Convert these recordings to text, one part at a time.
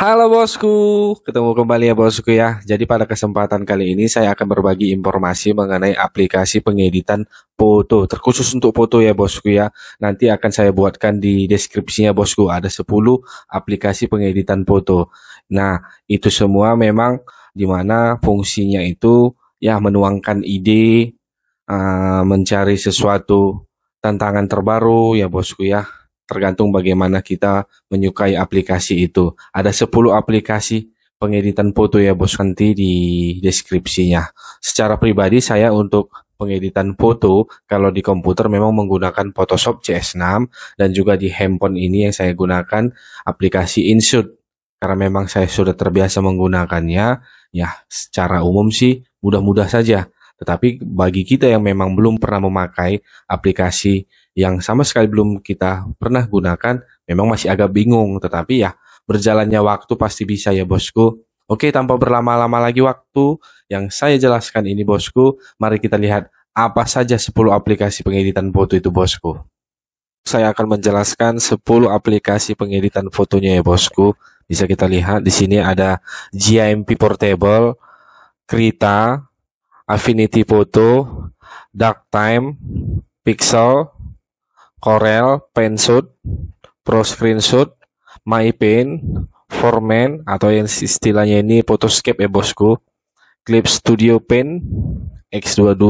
Halo bosku, ketemu kembali ya bosku ya. Jadi pada kesempatan kali ini saya akan berbagi informasi mengenai aplikasi pengeditan foto, terkhusus untuk foto ya bosku ya. Nanti akan saya buatkan di deskripsinya bosku, ada 10 aplikasi pengeditan foto. Nah, itu semua memang dimana fungsinya itu ya menuangkan ide, uh, mencari sesuatu tantangan terbaru ya bosku ya tergantung bagaimana kita menyukai aplikasi itu. Ada 10 aplikasi pengeditan foto ya bos nanti di deskripsinya. Secara pribadi saya untuk pengeditan foto kalau di komputer memang menggunakan Photoshop CS6 dan juga di handphone ini yang saya gunakan aplikasi InShot karena memang saya sudah terbiasa menggunakannya ya secara umum sih mudah-mudah saja tetapi bagi kita yang memang belum pernah memakai aplikasi yang sama sekali belum kita pernah gunakan, memang masih agak bingung. Tetapi ya berjalannya waktu pasti bisa ya bosku. Oke, tanpa berlama-lama lagi waktu yang saya jelaskan ini bosku, mari kita lihat apa saja 10 aplikasi pengeditan foto itu bosku. Saya akan menjelaskan 10 aplikasi pengeditan fotonya ya bosku. Bisa kita lihat di sini ada GIMP Portable, Krita, Affinity Photo, Dark Time, Pixel, Corel, PenShot, Pro Screenshot, Paint, Foreman atau yang istilahnya ini Photoscape ya bosku, Clip Studio Paint, X22,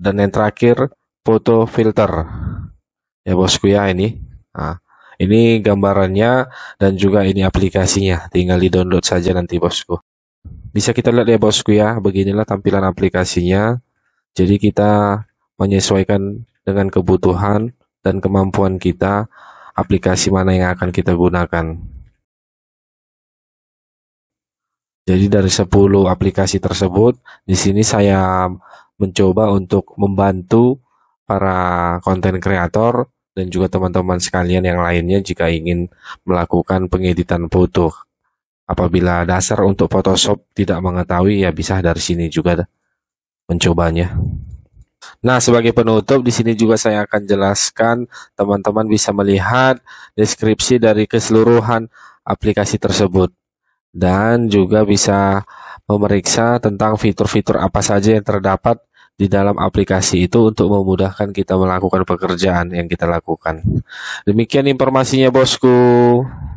dan yang terakhir Photo Filter ya bosku ya ini. Nah, ini gambarannya dan juga ini aplikasinya, tinggal di download saja nanti bosku. Bisa kita lihat ya bosku ya, beginilah tampilan aplikasinya. Jadi kita menyesuaikan dengan kebutuhan dan kemampuan kita aplikasi mana yang akan kita gunakan. Jadi dari 10 aplikasi tersebut, di sini saya mencoba untuk membantu para konten kreator dan juga teman-teman sekalian yang lainnya jika ingin melakukan pengeditan foto Apabila dasar untuk Photoshop tidak mengetahui, ya bisa dari sini juga mencobanya. Nah, sebagai penutup di sini juga saya akan jelaskan teman-teman bisa melihat deskripsi dari keseluruhan aplikasi tersebut dan juga bisa memeriksa tentang fitur-fitur apa saja yang terdapat di dalam aplikasi itu untuk memudahkan kita melakukan pekerjaan yang kita lakukan. Demikian informasinya, bosku.